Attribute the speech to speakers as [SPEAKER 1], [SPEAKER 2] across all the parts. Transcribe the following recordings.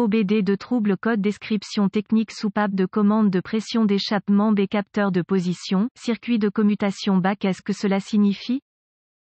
[SPEAKER 1] OBD de trouble code description technique soupape de commande de pression d'échappement B capteur de position, circuit de commutation BAC est-ce que cela signifie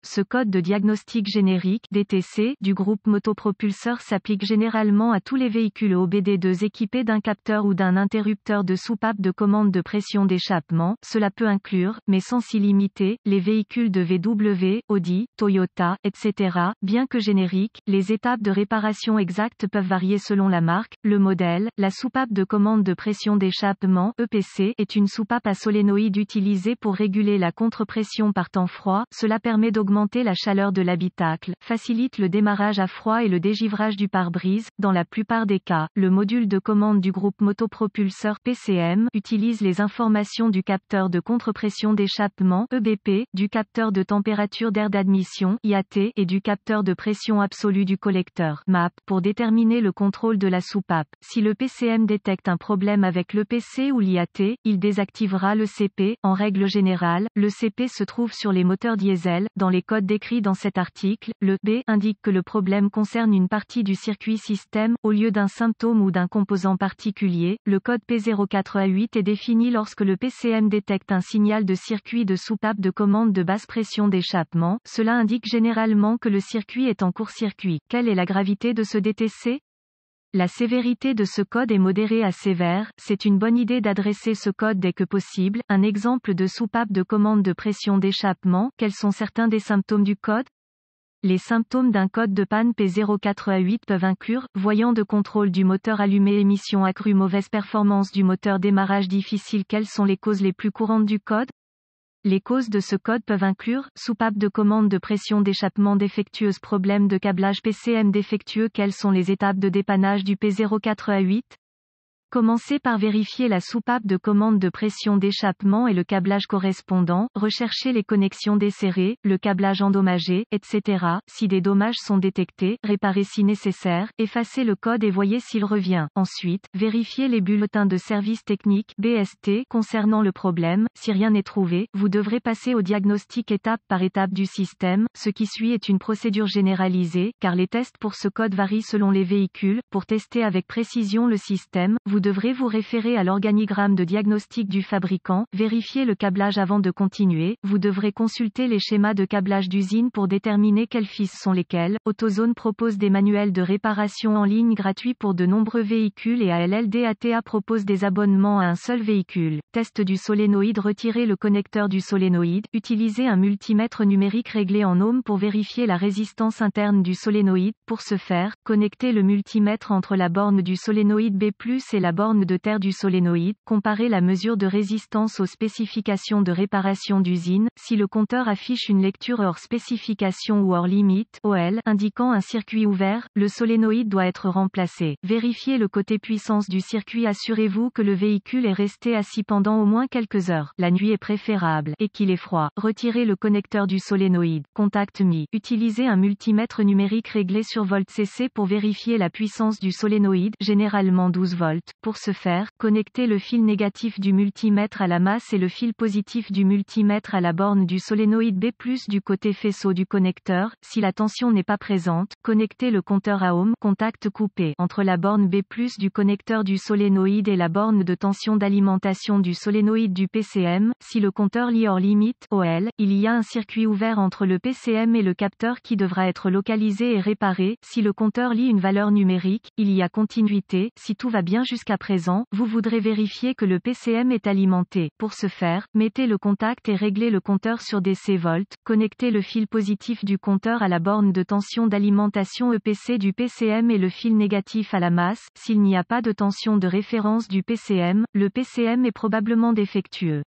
[SPEAKER 1] ce code de diagnostic générique DTC du groupe motopropulseur s'applique généralement à tous les véhicules OBD2 équipés d'un capteur ou d'un interrupteur de soupape de commande de pression d'échappement. Cela peut inclure, mais sans s'y limiter, les véhicules de VW, Audi, Toyota, etc. Bien que générique, les étapes de réparation exactes peuvent varier selon la marque, le modèle. La soupape de commande de pression d'échappement EPC est une soupape à solénoïde utilisée pour réguler la contrepression par temps froid. Cela permet d'augmenter augmenter la chaleur de l'habitacle, facilite le démarrage à froid et le dégivrage du pare-brise. Dans la plupart des cas, le module de commande du groupe motopropulseur PCM utilise les informations du capteur de contrepression d'échappement EBP, du capteur de température d'air d'admission IAT et du capteur de pression absolue du collecteur MAP pour déterminer le contrôle de la soupape. Si le PCM détecte un problème avec le PC ou l'IAT, il désactivera le CP. En règle générale, le CP se trouve sur les moteurs diesel, dans les les codes décrits dans cet article, le B indique que le problème concerne une partie du circuit système, au lieu d'un symptôme ou d'un composant particulier. Le code P04A8 est défini lorsque le PCM détecte un signal de circuit de soupape de commande de basse pression d'échappement. Cela indique généralement que le circuit est en court-circuit. Quelle est la gravité de ce DTC la sévérité de ce code est modérée à sévère, c'est une bonne idée d'adresser ce code dès que possible. Un exemple de soupape de commande de pression d'échappement, quels sont certains des symptômes du code les symptômes d'un code de panne P04A8 peuvent inclure, voyant de contrôle du moteur allumé émission accrue mauvaise performance du moteur démarrage difficile Quelles sont les causes les plus courantes du code les causes de ce code peuvent inclure soupape de commande de pression d'échappement défectueuse, problème de câblage PCM défectueux. Quelles sont les étapes de dépannage du P04A8 Commencez par vérifier la soupape de commande de pression d'échappement et le câblage correspondant, recherchez les connexions desserrées, le câblage endommagé, etc. Si des dommages sont détectés, réparez si nécessaire, effacez le code et voyez s'il revient. Ensuite, vérifiez les bulletins de service technique BST concernant le problème. Si rien n'est trouvé, vous devrez passer au diagnostic étape par étape du système. Ce qui suit est une procédure généralisée, car les tests pour ce code varient selon les véhicules. Pour tester avec précision le système, vous vous devrez vous référer à l'organigramme de diagnostic du fabricant, vérifier le câblage avant de continuer, vous devrez consulter les schémas de câblage d'usine pour déterminer quels fils sont lesquels. AutoZone propose des manuels de réparation en ligne gratuits pour de nombreux véhicules et ALLDATA propose des abonnements à un seul véhicule. Test du solénoïde retirer le connecteur du solénoïde, utiliser un multimètre numérique réglé en ohm pour vérifier la résistance interne du solénoïde. Pour ce faire, connecter le multimètre entre la borne du solénoïde B+, et la la borne de terre du solénoïde, comparez la mesure de résistance aux spécifications de réparation d'usine, si le compteur affiche une lecture hors spécification ou hors limite, OL, indiquant un circuit ouvert, le solénoïde doit être remplacé. Vérifiez le côté puissance du circuit assurez-vous que le véhicule est resté assis pendant au moins quelques heures, la nuit est préférable, et qu'il est froid. Retirez le connecteur du solénoïde, contact mi. Utilisez un multimètre numérique réglé sur volt cc pour vérifier la puissance du solénoïde, généralement 12 volts, pour ce faire, connectez le fil négatif du multimètre à la masse et le fil positif du multimètre à la borne du solénoïde B+, du côté faisceau du connecteur. Si la tension n'est pas présente, connectez le compteur à ohm, contact coupé, entre la borne B+, du connecteur du solénoïde et la borne de tension d'alimentation du solénoïde du PCM. Si le compteur lit hors limite, OL, il y a un circuit ouvert entre le PCM et le capteur qui devra être localisé et réparé. Si le compteur lit une valeur numérique, il y a continuité, si tout va bien jusqu'à à présent, vous voudrez vérifier que le PCM est alimenté. Pour ce faire, mettez le contact et réglez le compteur sur DC volts, connectez le fil positif du compteur à la borne de tension d'alimentation EPC du PCM et le fil négatif à la masse. S'il n'y a pas de tension de référence du PCM, le PCM est probablement défectueux.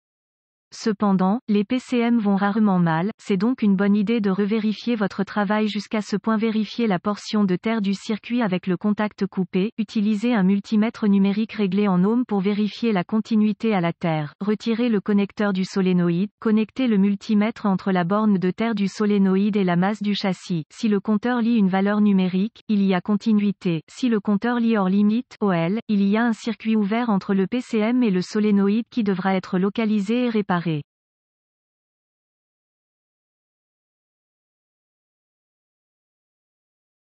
[SPEAKER 1] Cependant, les PCM vont rarement mal, c'est donc une bonne idée de revérifier votre travail jusqu'à ce point. Vérifier la portion de terre du circuit avec le contact coupé, utilisez un multimètre numérique réglé en ohm pour vérifier la continuité à la terre, retirez le connecteur du solénoïde, connectez le multimètre entre la borne de terre du solénoïde et la masse du châssis. Si le compteur lit une valeur numérique, il y a continuité. Si le compteur lit hors limite, OL, il y a un circuit ouvert entre le PCM et le solénoïde qui devra être localisé et réparé séparés.